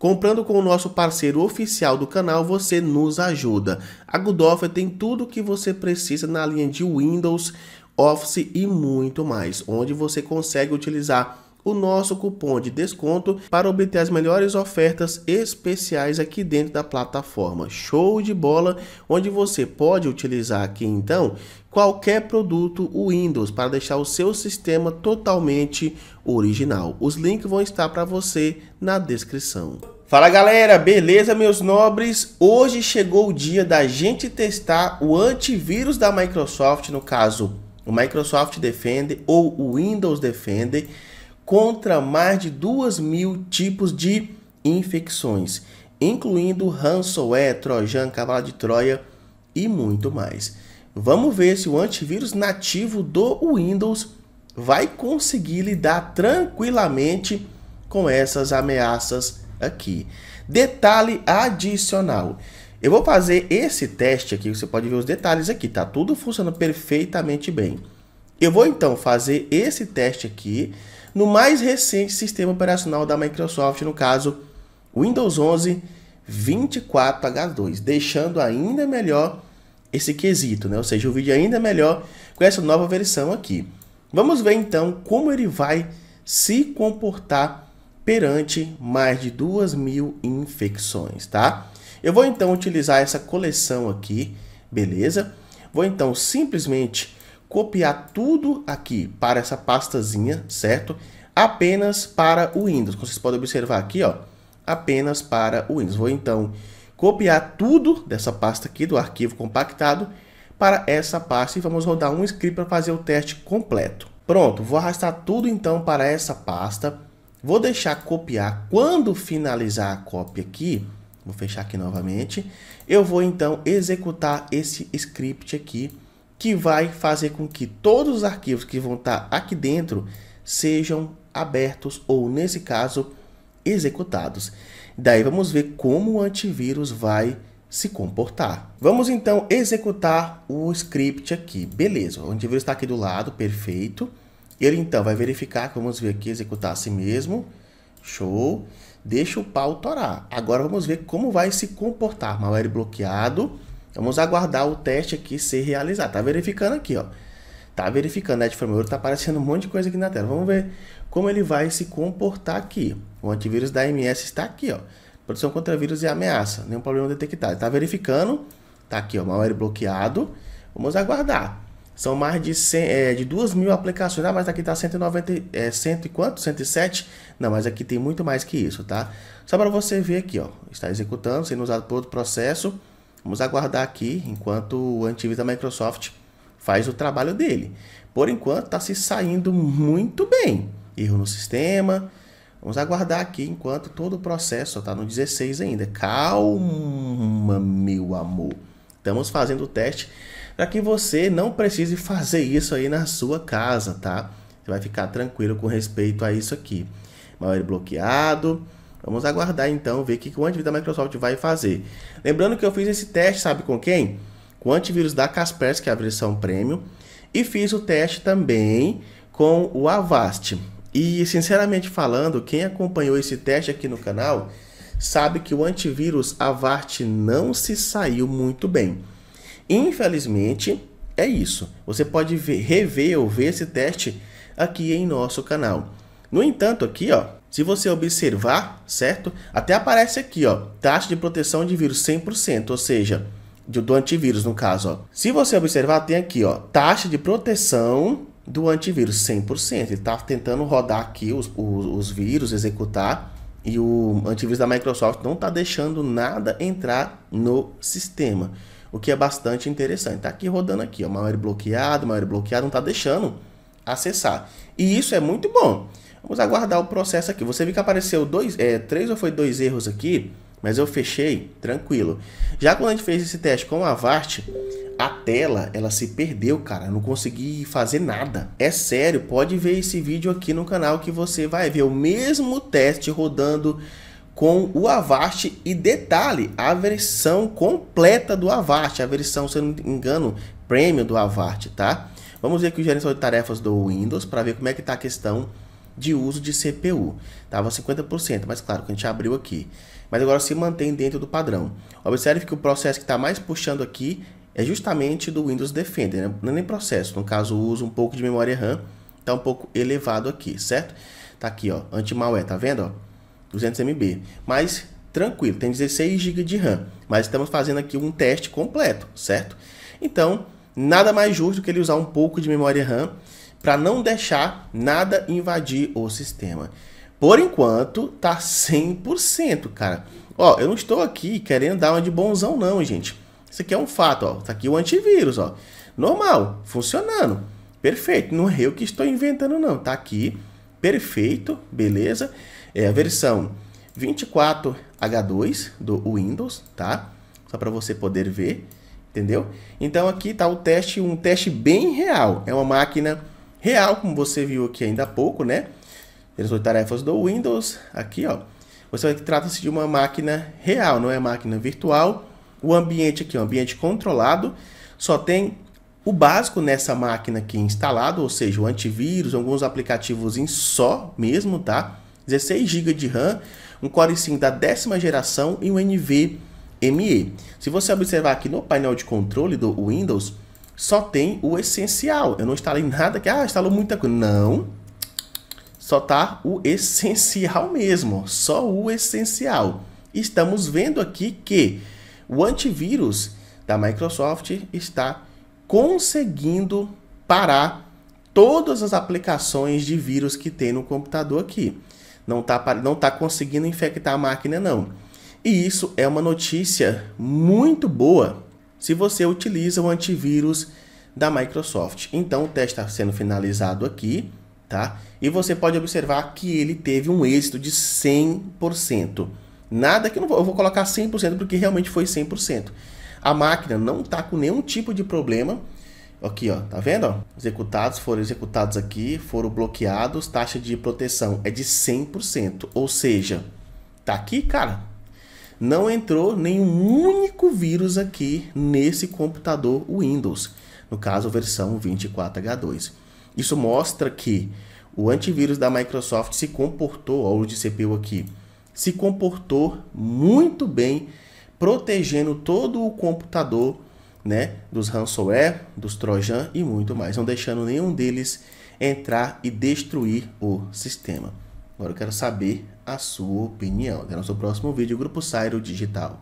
Comprando com o nosso parceiro oficial do canal, você nos ajuda. A Goodoffer tem tudo o que você precisa na linha de Windows, Office e muito mais, onde você consegue utilizar o nosso cupom de desconto para obter as melhores ofertas especiais aqui dentro da plataforma Show de Bola, onde você pode utilizar aqui então qualquer produto Windows para deixar o seu sistema totalmente original. Os links vão estar para você na descrição. Fala galera, beleza meus nobres? Hoje chegou o dia da gente testar o antivírus da Microsoft, no caso o Microsoft Defender ou o Windows Defender contra mais de 2 mil tipos de infecções, incluindo ransomware, trojan, cavalo de Troia e muito mais. Vamos ver se o antivírus nativo do Windows vai conseguir lidar tranquilamente com essas ameaças aqui. Detalhe adicional. Eu vou fazer esse teste aqui, você pode ver os detalhes aqui, tá tudo funcionando perfeitamente bem. Eu vou então fazer esse teste aqui no mais recente sistema operacional da Microsoft, no caso Windows 11 24H2, deixando ainda melhor esse quesito, né? ou seja, o vídeo é ainda melhor com essa nova versão aqui. Vamos ver então como ele vai se comportar perante mais de 2 mil infecções, tá? Eu vou então utilizar essa coleção aqui, beleza? Vou então simplesmente copiar tudo aqui para essa pastazinha, certo? Apenas para o Windows. Como vocês podem observar aqui, ó, apenas para o Windows. Vou então copiar tudo dessa pasta aqui do arquivo compactado para essa pasta e vamos rodar um script para fazer o teste completo. Pronto, vou arrastar tudo então para essa pasta. Vou deixar copiar quando finalizar a cópia aqui. Vou fechar aqui novamente. Eu vou então executar esse script aqui que vai fazer com que todos os arquivos que vão estar aqui dentro sejam abertos ou, nesse caso, executados. Daí vamos ver como o antivírus vai se comportar. Vamos então executar o script aqui. Beleza, o antivírus está aqui do lado, perfeito. Ele então vai verificar, vamos ver aqui, executar a si mesmo. Show. Deixa o pau torar. Agora vamos ver como vai se comportar. Malware bloqueado. Vamos aguardar o teste aqui ser realizado. Tá verificando aqui, ó. Tá verificando, né? De tá aparecendo um monte de coisa aqui na tela. Vamos ver como ele vai se comportar aqui. O antivírus da MS está aqui, ó. Proteção contra vírus e ameaça. Nenhum problema detectado. Tá verificando. Tá aqui, ó. Malware bloqueado. Vamos aguardar. São mais de, 100, é, de 2 mil aplicações. Ah, mas aqui tá 190, é, 100 e quanto? 107? Não, mas aqui tem muito mais que isso, tá? Só para você ver aqui, ó. Está executando, sendo usado por outro processo. Vamos aguardar aqui enquanto o antivírus da Microsoft faz o trabalho dele. Por enquanto está se saindo muito bem. Erro no sistema. Vamos aguardar aqui enquanto todo o processo está no 16 ainda. Calma, meu amor. Estamos fazendo o teste para que você não precise fazer isso aí na sua casa, tá? Você vai ficar tranquilo com respeito a isso aqui. Malware bloqueado, Vamos aguardar então, ver o que, o antivírus da Microsoft vai fazer. Lembrando que eu fiz esse teste, sabe com quem? Com o antivírus da Kaspersky, que é a versão premium. E fiz o teste também com o Avast. E sinceramente falando, quem acompanhou esse teste aqui no canal sabe que o antivírus Avast não se saiu muito bem. Infelizmente, é isso. Você pode ver, rever ou ver esse teste aqui em nosso canal. No entanto, aqui ó, se você observar, certo? Até aparece aqui, ó, taxa de proteção de vírus 100%, ou seja, do antivírus no caso, ó. Se você observar, tem aqui, ó, taxa de proteção do antivírus 100%. Ele está tentando rodar aqui os, os, os vírus, executar, e o antivírus da Microsoft não está deixando nada entrar no sistema, o que é bastante interessante. Está aqui rodando aqui, ó, maior bloqueado, maior bloqueado, não está deixando acessar. E isso é muito bom. Vamos aguardar o processo aqui. Você viu que apareceu dois, é, três ou foi dois erros aqui, mas eu fechei tranquilo. Já quando a gente fez esse teste com a VART, a tela ela se perdeu, cara. Eu não consegui fazer nada. É sério, pode ver esse vídeo aqui no canal que você vai ver o mesmo teste rodando com o Avast e detalhe, a versão completa do Avast, a versão, se eu não me engano, premium do Avast, tá? Vamos ver aqui o gerenciador de tarefas do Windows para ver como é que tá a questão de uso de CPU. estava 50%, mas claro, que a gente abriu aqui. Mas agora se mantém dentro do padrão. Observe que o processo que está mais puxando aqui é justamente do Windows Defender, né? não é nem processo, no caso usa uso um pouco de memória RAM, está um pouco elevado aqui, certo? está aqui, ó, anti-malware, tá vendo? Ó? 200 MB, mas tranquilo, tem 16 GB de RAM, mas estamos fazendo aqui um teste completo, certo? Então, nada mais justo que ele usar um pouco de memória RAM para não deixar nada invadir o sistema. Por enquanto, tá 100%, cara. Ó, eu não estou aqui querendo dar uma de bonzão não, gente. Isso aqui é um fato, ó. Tá aqui o antivírus, ó. Normal, funcionando. Perfeito, não é eu que estou inventando não, tá aqui. Perfeito, beleza? É a versão 24H2 do Windows, tá? Só para você poder ver, entendeu? Então aqui tá o teste, um teste bem real. É uma máquina real, como você viu aqui ainda há pouco, né? Pelas tarefas do Windows, aqui, ó. Você vai que trata-se de uma máquina real, não é máquina virtual. O ambiente aqui, o ambiente controlado, só tem o básico nessa máquina aqui instalado, ou seja, o antivírus, alguns aplicativos em só mesmo, tá? 16 GB de RAM, um Core 5 da décima geração e um NVMe. Se você observar aqui no painel de controle do Windows, só tem o essencial. Eu não instalei nada que, ah, instalou muita coisa. Não. Só tá o essencial mesmo, só o essencial. Estamos vendo aqui que o antivírus da Microsoft está conseguindo parar todas as aplicações de vírus que tem no computador aqui. Não tá não tá conseguindo infectar a máquina, não. E isso é uma notícia muito boa se você utiliza o antivírus da Microsoft. Então o teste está sendo finalizado aqui, tá? E você pode observar que ele teve um êxito de 100%. Nada que eu, vou, eu vou colocar 100% porque realmente foi 100%. A máquina não está com nenhum tipo de problema. Aqui, ó, tá vendo? Ó? Executados foram executados aqui, foram bloqueados. Taxa de proteção é de 100%. Ou seja, tá aqui, cara, não entrou nenhum único vírus aqui nesse computador Windows, no caso versão 24H2. Isso mostra que o antivírus da Microsoft se comportou, olha o de CPU aqui, se comportou muito bem, protegendo todo o computador né, dos ransomware, dos trojan e muito mais, não deixando nenhum deles entrar e destruir o sistema. Agora eu quero saber a sua opinião. Até nosso próximo vídeo, Grupo Sairo Digital.